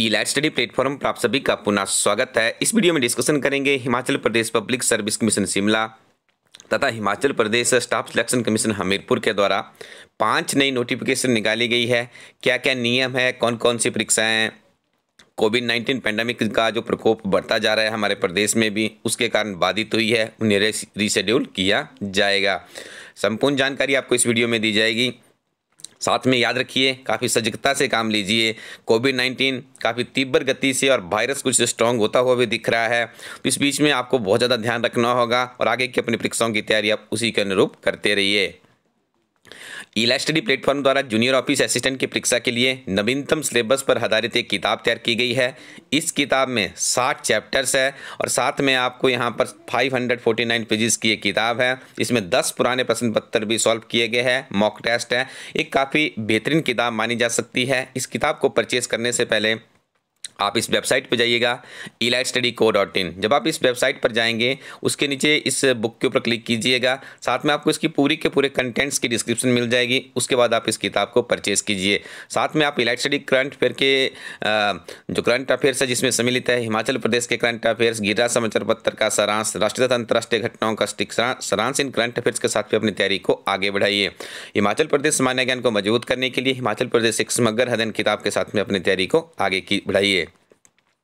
ई light study platform पर आप सभी का पुनः स्वागत है इस वीडियो में डिस्कशन करेंगे Himachal Pradesh public service commission Shimla तथा Himachal Pradesh staff selection commission Hamirpur के द्वारा पांच नई नोटिफिकेशन निकाली गई है क्या क्या नियम है कौन कौन सी परीक्षाएं कोविड नाइन्टीन पैंडमिक का जो प्रकोप बढ़ता जा रहा है हमारे प्रदेश में भी उसके कारण बाधित हुई है उन्हें रिशेड्यूल किया जाएगा संपूर्ण जानकारी आपको इस वीडियो में दी जाएगी साथ में याद रखिए काफ़ी सजगता से काम लीजिए कोविड नाइन्टीन काफ़ी तीव्र गति से और वायरस कुछ स्ट्रांग होता हुआ भी दिख रहा है तो इस बीच में आपको बहुत ज़्यादा ध्यान रखना होगा और आगे की अपनी परीक्षाओं की तैयारी आप उसी के अनुरूप करते रहिए स्टडी प्लेटफॉर्म द्वारा जूनियर ऑफिस असिस्टेंट की परीक्षा के लिए नवीनतम सिलेबस पर आधारित एक किताब तैयार की गई है इस किताब में साठ चैप्टर्स है और साथ में आपको यहाँ पर 549 पेजेस की एक किताब है इसमें 10 पुराने प्रश्न पत्र भी सॉल्व किए गए हैं मॉक टेस्ट है एक काफ़ी बेहतरीन किताब मानी जा सकती है इस किताब को परचेज करने से पहले आप इस वेबसाइट पर जाइएगा elite study co dot in जब आप इस वेबसाइट पर जाएंगे उसके नीचे इस बुक के ऊपर क्लिक कीजिएगा साथ में आपको इसकी पूरी के पूरे कंटेंट्स की डिस्क्रिप्शन मिल जाएगी उसके बाद आप इस किताब को परचेज़ कीजिए साथ में आप इलाइट स्टडी करंट अफेयर के जो करंट अफेयर्स है जिसमें सम्मिलित है हिमाचल प्रदेश के करंट अफेयर्स गिरा समाचार पत्र का सारांश राष्ट्रीय तथा अंतर्राष्ट्रीय घटनाओं का सारांश इन करंट अफेयर्स के साथ भी अपनी तैयारी को आगे बढ़ाइए हिमाचल प्रदेश सामान्य ज्ञान को मजबूत करने के लिए हिमाचल प्रदेश एक समग्र हदन किताब के साथ में अपनी तैयारी को आगे की बढ़ाइए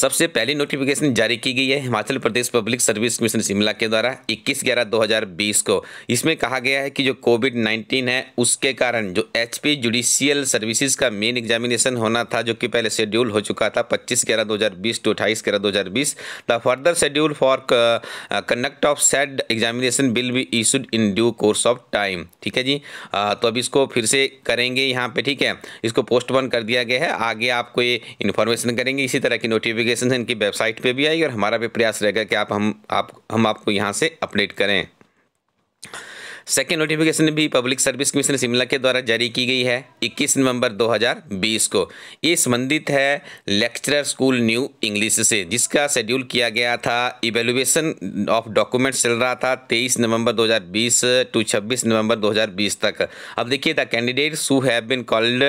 सबसे पहली नोटिफिकेशन जारी की गई है Himachal Pradesh public service commission Shimla के द्वारा 21 ग्यारह 2020 को इसमें कहा गया है कि जो कोविड 19 है उसके कारण जो एच पी जुडिशियल सर्विसेज का मेन एग्जामिनेशन होना था जो कि पहले शेड्यूल हो चुका था 25 ग्यारह 2020 टू अट्ठाईस ग्यारह 2020 the further schedule for conduct of said examination will be issued in due course of time ठीक है जी आ, uh, तो अब इसको फिर से करेंगे यहाँ पे ठीक है इसको पोस्टपोन कर दिया गया है आगे आपको ये इन्फॉर्मेशन करेंगे इसी तरह की नोटिफिकेशन नोटिफिकेशन है इनकी वेबसाइट पे भी आई और हमारा भी प्रयास रहेगा कि आप हम आप हम आपको यहाँ से अपडेट करें सेकेंड नोटिफिकेशन भी पब्लिक सर्विस कमीशन शिमला के द्वारा जारी की गई है 21 नवंबर 2020 को ये संबंधित है लेक्चरर स्कूल न्यू इंग्लिश से जिसका शेड्यूल किया गया था इवेलुएशन ऑफ डॉक्यूमेंट्स चल रहा था 23 नवंबर 2020 टू 26 नवंबर 2020 तक अब देखिए the candidate who have been called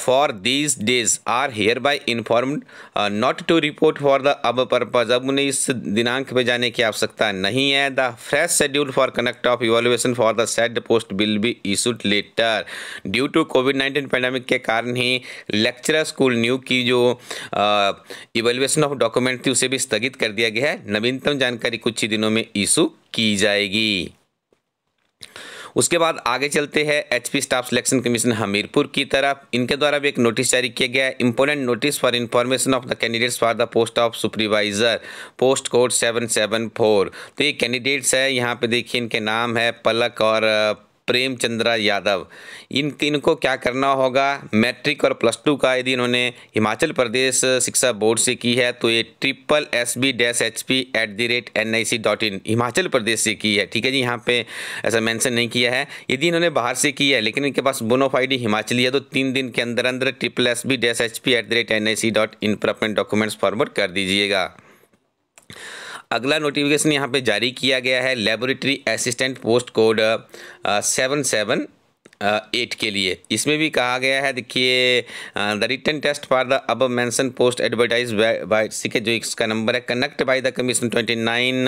for these days are hereby inform not to report for the above purpose अब उन्हें इस दिनांक पर जाने की आवश्यकता नहीं है the fresh schedule for conduct of evaluation for the said post will be issued later due to COVID nineteen pandemic के कारण ही लेक्चर स्कूल न्यू की जो इवेल्युएशन ऑफ डॉक्यूमेंट थी उसे भी स्थगित कर दिया गया है नवीनतम जानकारी कुछ ही दिनों में इशू की जाएगी उसके बाद आगे चलते हैं HP staff selection commission Hamirpur की तरफ इनके द्वारा भी एक नोटिस जारी किया गया है important notice for information of the candidates for the post of supervisor post code seven seven four तो ये कैंडिडेट्स है यहाँ पे देखिए इनके नाम है पलक और प्रेमचंद्रा यादव इन इनको क्या करना होगा मैट्रिक और प्लस टू का यदि इन्होंने हिमाचल प्रदेश शिक्षा बोर्ड से की है तो ये triple S B dash H P at the rate N I C dot in Himachal Pradesh से की है ठीक है जी यहाँ पे ऐसा मेंशन नहीं किया है यदि इन्होंने बाहर से की है लेकिन इनके पास बोनोफाइडी ऑफ हिमाचली है तो तीन दिन के अंदर अंदर triple S B dash H P at the rate N I C dot in पर अपने डॉक्यूमेंट्स फॉरवर्ड कर दीजिएगा अगला नोटिफिकेशन यहाँ पे जारी किया गया है laboratory assistant post code seven seven eight के लिए इसमें भी कहा गया है देखिए the written test for the above mentioned post advertise सी के जो इसका नंबर है conduct by the commission twenty nine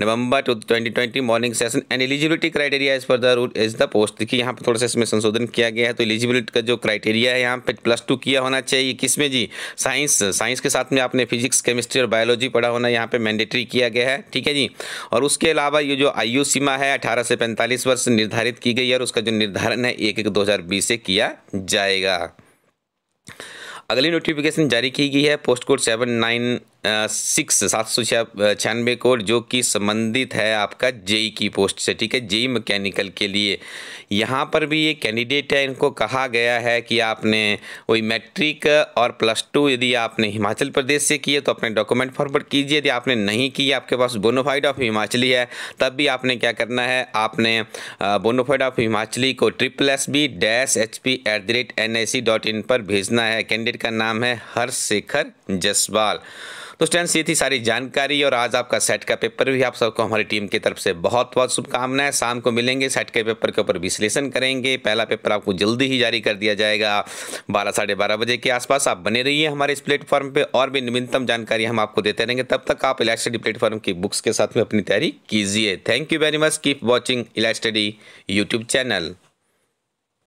November two twenty twenty morning session and eligibility criteria is for the route is the post देखिए यहाँ पर थोड़ा सा इसमें संशोधन किया गया है तो एलिजिबिलिटी का जो क्राइटेरिया है यहाँ पर प्लस टू किया होना चाहिए किस में जी साइंस साइंस के साथ में आपने फिजिक्स केमिस्ट्री और बायोलॉजी पढ़ा होना यहाँ पर मैंडेटरी किया गया है ठीक है जी और उसके अलावा ये जो आयु सीमा है अठारह से पैंतालीस वर्ष निर्धारित की गई है और उसका जो निर्धारण है एक एक दो हज़ार बीस से किया जाएगा अगली नोटिफिकेशन जारी की गई है post code seven nine six सात सौ छियानवे कोड जो कि संबंधित है आपका जेई की पोस्ट से ठीक है जेई मैकेनिकल के लिए यहाँ पर भी ये कैंडिडेट है इनको कहा गया है कि आपने वही मैट्रिक और प्लस टू यदि आपने हिमाचल प्रदेश से किए तो अपने डॉक्यूमेंट फॉरवर्ड कीजिए यदि आपने नहीं किए आपके पास बोनोफाइड ऑफ हिमाचली है तब भी आपने क्या करना है आपने बोनोफाइड ऑफ हिमाचली को triple S B dash H P at the rate N I C dot in पर भेजना है कैंडिडेट का नाम है हर्ष शेखर जसवाल तो स्टूडेंट्स ये थी सारी जानकारी और आज आपका सेट का पेपर भी आप सबको हमारी टीम की तरफ से बहुत बहुत शुभकामनाएं शाम को मिलेंगे सेट के पेपर के ऊपर विश्लेषण करेंगे पहला पेपर आपको जल्दी ही जारी कर दिया जाएगा बारह साढ़े बारह बजे के आसपास आप बने रहिए हमारे इस प्लेटफॉर्म पर और भी नवीनतम जानकारी हम आपको देते रहेंगे तब तक आप इलास्टडी स्टडी प्लेटफॉर्म की बुक्स के साथ में अपनी तैयारी कीजिए thank you very much keep watching इलास्टडी स्टडी यूट्यूब चैनल